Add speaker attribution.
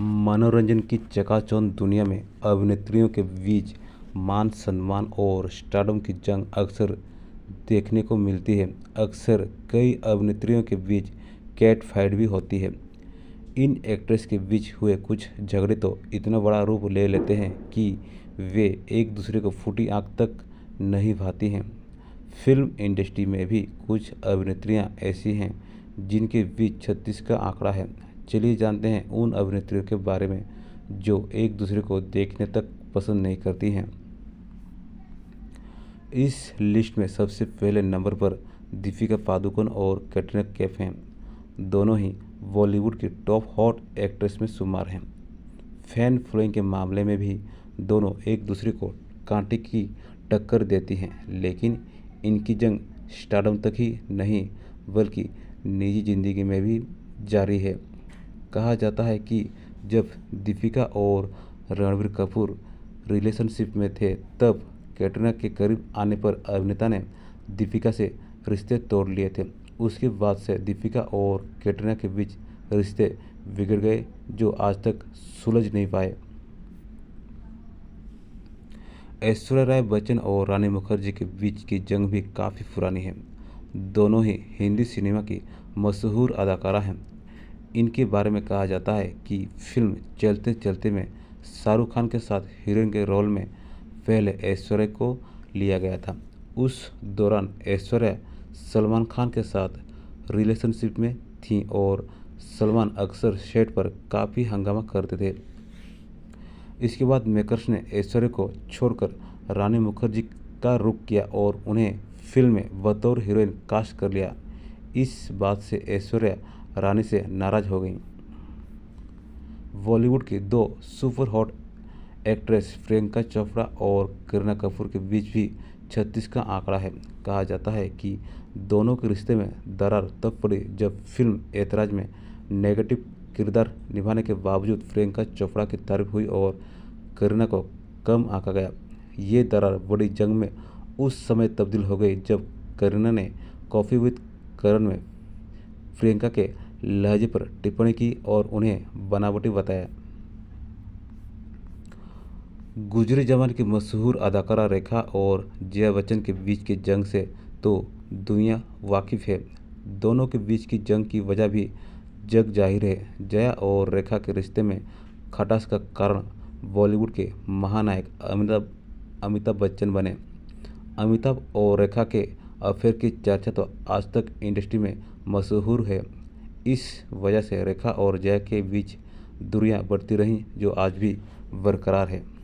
Speaker 1: मनोरंजन की चकाचौंध दुनिया में अभिनेत्रियों के बीच मान सम्मान और स्टारडम की जंग अक्सर देखने को मिलती है अक्सर कई अभिनेत्रियों के बीच कैट फाइट भी होती है इन एक्ट्रेस के बीच हुए कुछ झगड़े तो इतना बड़ा रूप ले लेते हैं कि वे एक दूसरे को फूटी आँख तक नहीं भाती हैं फिल्म इंडस्ट्री में भी कुछ अभिनेत्रियाँ ऐसी हैं जिनके बीच छत्तीस का आंकड़ा है चलिए जानते हैं उन अभिनेत्रियों के बारे में जो एक दूसरे को देखने तक पसंद नहीं करती हैं इस लिस्ट में सबसे पहले नंबर पर दीपिका पादुकोण और कैटरीना कैफ हैं दोनों ही बॉलीवुड के टॉप हॉट एक्ट्रेस में शुमार हैं फैन फॉलोइंग के मामले में भी दोनों एक दूसरे को कांटे की टक्कर देती हैं लेकिन इनकी जंग स्टार्डम तक ही नहीं बल्कि निजी ज़िंदगी में भी जारी है कहा जाता है कि जब दीपिका और रणवीर कपूर रिलेशनशिप में थे तब कैटरीना के करीब आने पर अभिनेता ने दीपिका से रिश्ते तोड़ लिए थे उसके बाद से दीपिका और कैटरीना के बीच रिश्ते बिगड़ गए जो आज तक सुलझ नहीं पाए ऐश्वर्या राय बच्चन और रानी मुखर्जी के बीच की जंग भी काफ़ी पुरानी है दोनों ही हिंदी सिनेमा की मशहूर अदाकारा हैं इनके बारे में कहा जाता है कि फिल्म चलते चलते में शाहरुख खान के साथ हीरोइन के रोल में पहले ऐश्वर्या को लिया गया था उस दौरान ऐश्वर्या सलमान खान के साथ रिलेशनशिप में थी और सलमान अक्सर सेट पर काफ़ी हंगामा करते थे इसके बाद मेकर्स ने ऐश्वर्य को छोड़कर रानी मुखर्जी का रुख किया और उन्हें फिल्म में बतौर हीरोइन कास्ट कर लिया इस बात से ऐश्वर्या रानी से नाराज हो गई बॉलीवुड की दो super hot actress Priyanka Chopra और करीना कपूर के बीच भी छत्तीस का आंकड़ा है कहा जाता है कि दोनों के रिश्ते में दरार तब पड़ी जब फिल्म ऐतराज में नेगेटिव किरदार निभाने के बावजूद प्रियंका चोपड़ा की तारीफ हुई और करीना को कम आंका गया ये दरार बड़ी जंग में उस समय तब्दील हो गई जब करीना ने कॉफ़ी विद करण में प्रियंका के लहजे पर टिप्पणी की और उन्हें बनावटी बताया गुजरे जमाने की मशहूर अदाकारा रेखा और जया बच्चन के बीच की जंग से तो दुनिया वाकिफ़ है दोनों के बीच की जंग की वजह भी जग जाहिर है जया और रेखा के रिश्ते में खटास का कारण बॉलीवुड के महानायक अमिताभ अमिताभ बच्चन बने अमिताभ और रेखा के अफेयर की चर्चा तो आज तक इंडस्ट्री में मशहूर है इस वजह से रेखा और जय के बीच दूरियां बढ़ती रहीं जो आज भी बरकरार है